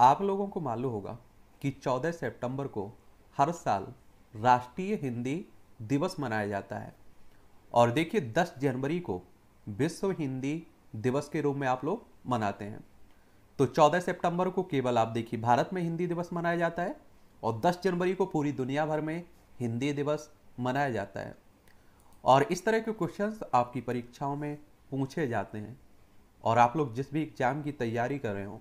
आप लोगों को मालूम होगा कि 14 सितंबर को हर साल राष्ट्रीय हिंदी दिवस मनाया जाता है और देखिए 10 जनवरी को विश्व हिंदी दिवस के रूप में आप लोग मनाते हैं तो 14 सितंबर को केवल आप देखिए भारत में हिंदी दिवस मनाया जाता है और 10 जनवरी को पूरी दुनिया भर में हिंदी दिवस मनाया जाता है और इस तरह के क्वेश्चंस आपकी परीक्षाओं में पूछे जाते हैं और आप लोग जिस भी एग्ज़ाम की तैयारी कर रहे हो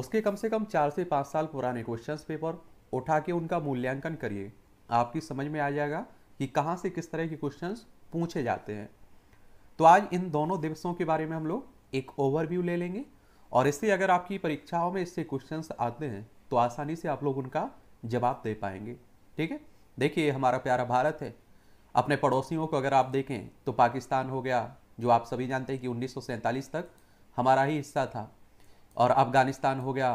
उसके कम से कम चार से पाँच साल पुराने क्वेश्चन पेपर उठा के उनका मूल्यांकन करिए आपकी समझ में आ जाएगा कि कहाँ से किस तरह के क्वेश्चन पूछे जाते हैं तो आज इन दोनों दिवसों के बारे में हम लोग एक ओवरव्यू ले लेंगे और इससे अगर आपकी परीक्षाओं में इससे क्वेश्चंस आते हैं तो आसानी से आप लोग उनका जवाब दे पाएंगे ठीक है देखिए हमारा प्यारा भारत है अपने पड़ोसियों को अगर आप देखें तो पाकिस्तान हो गया जो आप सभी जानते हैं कि उन्नीस तक हमारा ही हिस्सा था और अफगानिस्तान हो गया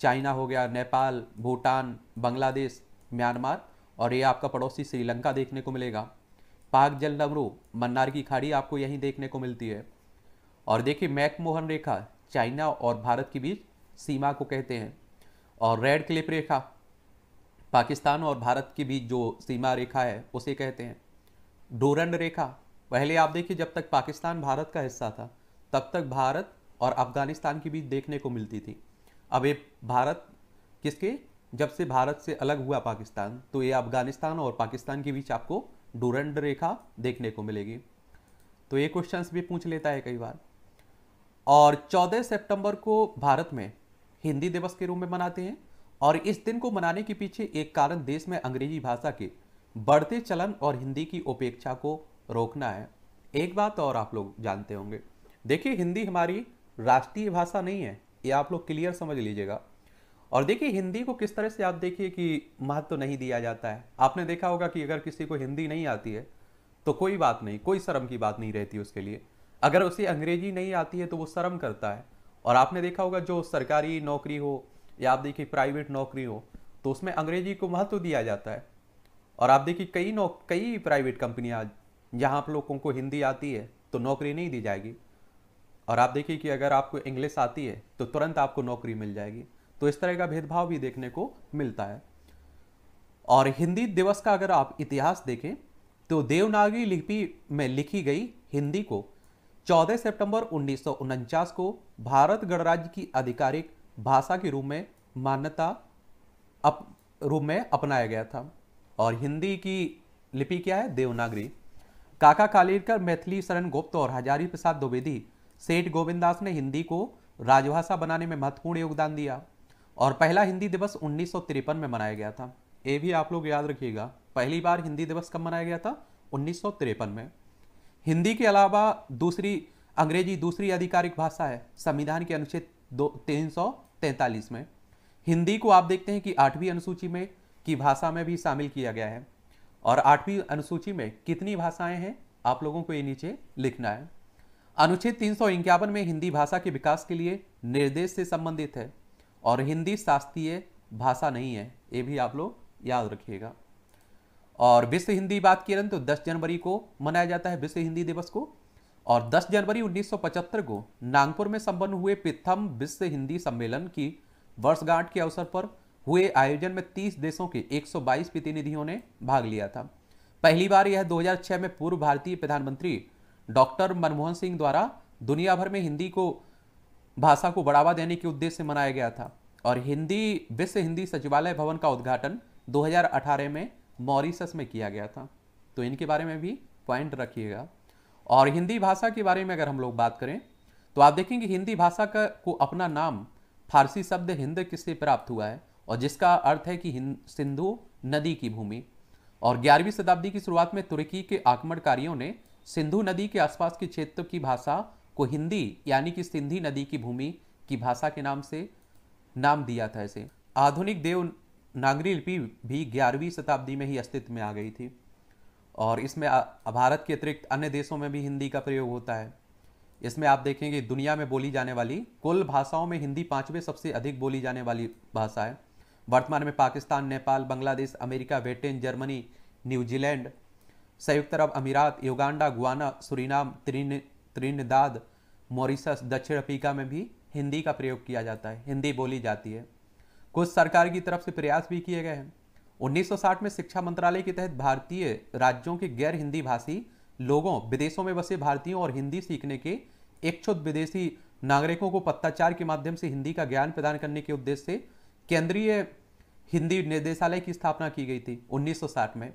चाइना हो गया नेपाल भूटान बांग्लादेश म्यांमार और ये आपका पड़ोसी श्रीलंका देखने को मिलेगा पाक जल नमरू मन्नार की खाड़ी आपको यहीं देखने को मिलती है और देखिए मैकमोहन रेखा चाइना और भारत के बीच सीमा को कहते हैं और रेड क्लिप रेखा पाकिस्तान और भारत के बीच जो सीमा रेखा है उसे कहते हैं डोरन रेखा पहले आप देखिए जब तक पाकिस्तान भारत का हिस्सा था तब तक भारत और अफगानिस्तान के बीच देखने को मिलती थी अब ये भारत किसके जब से भारत से अलग हुआ पाकिस्तान तो ये अफगानिस्तान और पाकिस्तान के बीच आपको डुरंड रेखा देखने को मिलेगी तो ये क्वेश्चंस भी पूछ लेता है कई बार और 14 सितंबर को भारत में हिंदी दिवस के रूप में मनाते हैं और इस दिन को मनाने के पीछे एक कारण देश में अंग्रेजी भाषा के बढ़ते चलन और हिंदी की उपेक्षा को रोकना है एक बात और आप लोग जानते होंगे देखिए हिंदी हमारी राष्ट्रीय भाषा नहीं है ये आप लोग क्लियर समझ लीजिएगा और देखिए हिंदी को किस तरह से आप देखिए कि महत्व तो नहीं दिया जाता है आपने देखा होगा कि अगर किसी को हिंदी नहीं आती है तो कोई बात नहीं कोई शर्म की बात नहीं रहती उसके लिए अगर उसे अंग्रेजी नहीं आती है तो वो शर्म करता है और आपने देखा होगा जो सरकारी नौकरी हो या आप देखिए प्राइवेट नौकरी हो तो उसमें अंग्रेजी को महत्व दिया जाता है और आप देखिए कई नौ कई प्राइवेट कंपनियाँ जहाँ आप लोगों को हिंदी आती है तो नौकरी नहीं दी जाएगी और आप देखिए कि अगर आपको इंग्लिश आती है तो तुरंत आपको नौकरी मिल जाएगी तो इस तरह का भेदभाव भी देखने को मिलता है और हिंदी दिवस का अगर आप इतिहास देखें तो देवनागरी लिपि में लिखी गई हिंदी को 14 सितंबर उन्नीस को भारत गणराज्य की आधिकारिक भाषा के रूप में मान्यता अप रूप में अपनाया गया था और हिंदी की लिपि क्या है देवनागरी काका कालीरकर मैथिली शरण गुप्त और हजारी प्रसाद द्विवेदी सेठ गोविंददास ने हिंदी को राजभाषा बनाने में महत्वपूर्ण योगदान दिया और पहला हिंदी दिवस उन्नीस में मनाया गया था ये भी आप लोग याद रखिएगा पहली बार हिंदी दिवस कब मनाया गया था उन्नीस में हिंदी के अलावा दूसरी अंग्रेजी दूसरी आधिकारिक भाषा है संविधान के अनुच्छेद दो तीन सौ तैंतालीस में हिंदी को आप देखते हैं कि आठवीं अनुसूची में की भाषा में भी शामिल किया गया है और आठवीं अनुसूची में कितनी भाषाएं हैं आप लोगों को ये नीचे लिखना है अनुच्छेद तीन में हिंदी भाषा के विकास के लिए निर्देश से संबंधित है और हिंदी शास्त्रीय भाषा नहीं है ये भी आप लोग याद रखिएगा और विश्व हिंदी बात की तो 10 जनवरी को मनाया जाता है विश्व हिंदी दिवस को और 10 जनवरी 1975 को नागपुर में संपन्न हुए प्रथम विश्व हिंदी सम्मेलन की वर्षगांठ के अवसर पर हुए आयोजन में 30 देशों के 122 प्रतिनिधियों ने भाग लिया था पहली बार यह 2006 में पूर्व भारतीय प्रधानमंत्री डॉक्टर मनमोहन सिंह द्वारा दुनिया भर में हिंदी को भाषा को बढ़ावा देने के उद्देश्य से मनाया गया था और हिंदी विश्व हिंदी सचिवालय भवन का उद्घाटन 2018 में मॉरिसस में किया गया था तो इनके बारे में भी पॉइंट रखिएगा और हिंदी भाषा के बारे में अगर हम लोग बात करें तो आप देखेंगे हिंदी भाषा का को अपना नाम फारसी शब्द हिंद किससे प्राप्त हुआ है और जिसका अर्थ है कि सिंधु नदी की भूमि और ग्यारहवीं शताब्दी की शुरुआत में तुर्की के आक्रमणकारियों ने सिंधु नदी के आसपास के क्षेत्र की भाषा को हिंदी यानी कि सिंधी नदी की भूमि की भाषा के नाम से नाम दिया था इसे आधुनिक देव नागरी लिपि भी ग्यारहवीं शताब्दी में ही अस्तित्व में आ गई थी और इसमें भारत के अतिरिक्त अन्य देशों में भी हिंदी का प्रयोग होता है इसमें आप देखेंगे दुनिया में बोली जाने वाली कुल भाषाओं में हिंदी पाँचवें सबसे अधिक बोली जाने वाली भाषा है वर्तमान में Pakistan Nepal Bangladesh America Britain Germany New Zealand संयुक्त अरब अमीरात युगांडा गुआना सुरीनाम त्रिन त्रिनदाद मॉरिसस दक्षिण अफ्रीका में भी हिंदी का प्रयोग किया जाता है हिंदी बोली जाती है कुछ सरकार की तरफ से प्रयास भी किए गए हैं 1960 में शिक्षा मंत्रालय के तहत भारतीय राज्यों के गैर हिंदी भाषी लोगों विदेशों में बसे भारतीयों और हिंदी सीखने के इच्छुत विदेशी नागरिकों को पत्ताचार के माध्यम से हिंदी का ज्ञान प्रदान करने के उद्देश्य से केंद्रीय हिंदी निदेशालय की स्थापना की गई थी 1960 में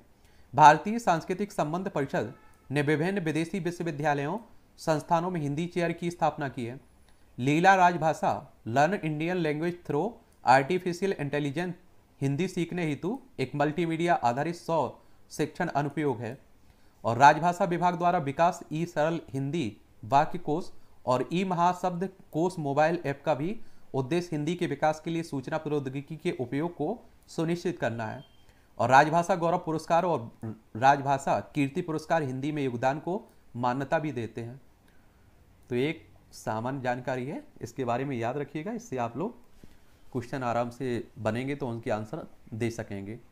भारतीय सांस्कृतिक संबंध परिषद ने विभिन्न विदेशी विश्वविद्यालयों संस्थानों में हिंदी चेयर की स्थापना की है लीला राजभाषा learn Indian language through artificial intelligence Hindi सीखने हेतु एक मल्टीमीडिया आधारित सौ शिक्षण अनुपयोग है और राजभाषा विभाग द्वारा विकास ई सरल हिंदी वाक्य कोष और ई महाशब्द कोष मोबाइल ऐप का भी उद्देश्य हिंदी के विकास के लिए सूचना प्रौद्योगिकी के उपयोग को सुनिश्चित करना है और राजभाषा गौरव पुरस्कार और राजभाषा कीर्ति पुरस्कार हिंदी में योगदान को मान्यता भी देते हैं तो एक सामान्य जानकारी है इसके बारे में याद रखिएगा इससे आप लोग क्वेश्चन आराम से बनेंगे तो उनके आंसर दे सकेंगे